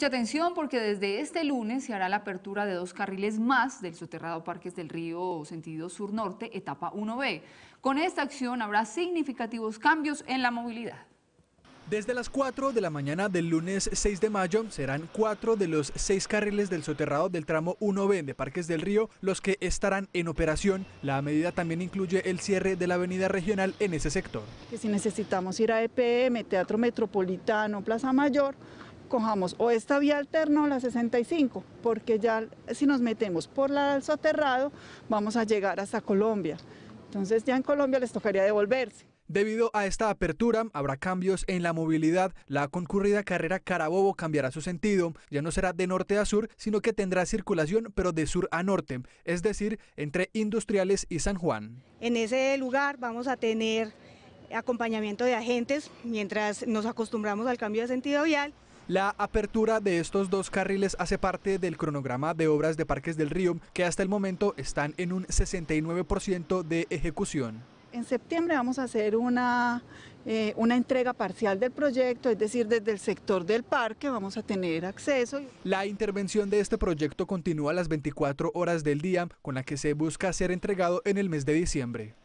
Mucha atención porque desde este lunes se hará la apertura de dos carriles más del soterrado Parques del Río sentido sur-norte, etapa 1B. Con esta acción habrá significativos cambios en la movilidad. Desde las 4 de la mañana del lunes 6 de mayo serán cuatro de los seis carriles del soterrado del tramo 1B de Parques del Río los que estarán en operación. La medida también incluye el cierre de la avenida regional en ese sector. si necesitamos ir a EPM, Teatro Metropolitano, Plaza Mayor, cojamos o esta vía alterna o la 65, porque ya si nos metemos por la del soterrado vamos a llegar hasta Colombia. Entonces ya en Colombia les tocaría devolverse. Debido a esta apertura, habrá cambios en la movilidad. La concurrida carrera Carabobo cambiará su sentido. Ya no será de norte a sur, sino que tendrá circulación, pero de sur a norte, es decir, entre Industriales y San Juan. En ese lugar vamos a tener acompañamiento de agentes mientras nos acostumbramos al cambio de sentido vial. La apertura de estos dos carriles hace parte del cronograma de obras de Parques del Río, que hasta el momento están en un 69% de ejecución. En septiembre vamos a hacer una, eh, una entrega parcial del proyecto, es decir, desde el sector del parque vamos a tener acceso. La intervención de este proyecto continúa las 24 horas del día, con la que se busca ser entregado en el mes de diciembre.